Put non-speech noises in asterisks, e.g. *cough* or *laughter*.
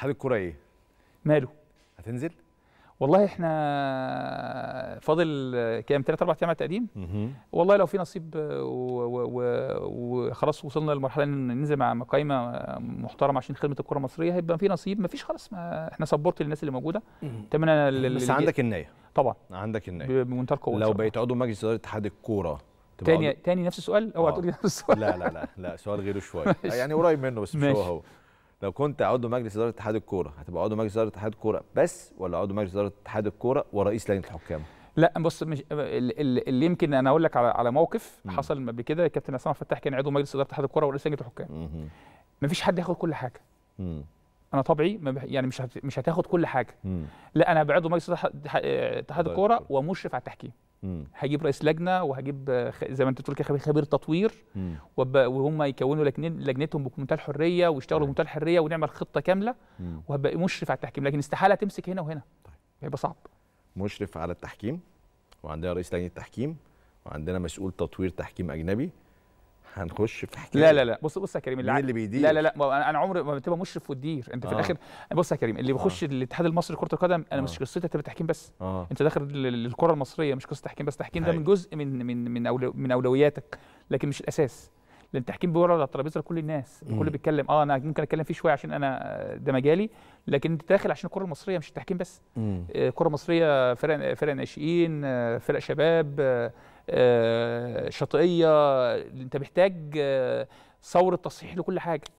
اتحاد الكوره ايه؟ ماله؟ هتنزل؟ والله احنا فاضل كام ثلاث اربع ايام على التقديم والله لو في نصيب وخلاص وصلنا لمرحله ان ننزل مع قائمه محترمه عشان خدمه الكره المصريه هيبقى في نصيب ما فيش خلاص ما احنا سبورت للناس اللي موجوده تمنا بس عندك النيه طبعا عندك النيه بمنتهى القوه لو بقيت عضو مجلس اداره اتحاد الكوره تاني تاني نفس السؤال اوعى آه. تقول لي نفس السؤال لا لا لا لا سؤال غيره شويه *laughs* يعني قريب منه بس مش هو هو لو كنت عضو مجلس اداره اتحاد الكوره هتبقى عضو مجلس اداره اتحاد الكوره بس ولا عضو مجلس اداره اتحاد الكوره ورئيس لجنه الحكام لا بص مش اللي يمكن انا اقول لك على على موقف مم. حصل قبل كده كابتن عصام فتحي كان عضو مجلس اداره اتحاد الكوره ورئيس لجنه الحكام مفيش حد ياخد كل حاجه مم. انا طبعي يعني مش مش هتاخد كل حاجه مم. لا انا بعضو مجلس اتحاد الكوره ومشرف على التحكيم هجيب رئيس لجنه وهجيب زي ما انت بتقول كده خبير تطوير وهم يكونوا لجنتهم بمنتهى الحريه ويشتغلوا بمنتهى الحريه ونعمل خطه كامله وهبقى مشرف على التحكيم لكن استحاله تمسك هنا وهنا طيب هيبقى صعب مشرف على التحكيم وعندنا رئيس لجنه تحكيم وعندنا مسؤول تطوير تحكيم اجنبي هنخش في حكايه لا لا لا بص بص يا كريم اللي, اللي بيدير لا لا لا انا عمري ما بتبقى مشرف وتدير انت في آه. الاخر بص يا كريم اللي آه. بيخش آه. الاتحاد المصري لكره القدم انا آه. مش قصتي تبقى تحكيم بس آه. انت داخل للكره المصريه مش قصه تحكيم بس تحكيم ده من جزء من من من, أولو من اولوياتك لكن مش الاساس لان التحكيم على الترابيزه لكل الناس الكل بيتكلم اه انا ممكن اتكلم فيه شويه عشان انا ده مجالي لكن انت داخل عشان الكره المصريه مش التحكيم بس الكره آه، المصريه فرق فرق ناشئين آه، فرق شباب آه، شاطئيه انت محتاج آه، ثوره تصحيح لكل حاجه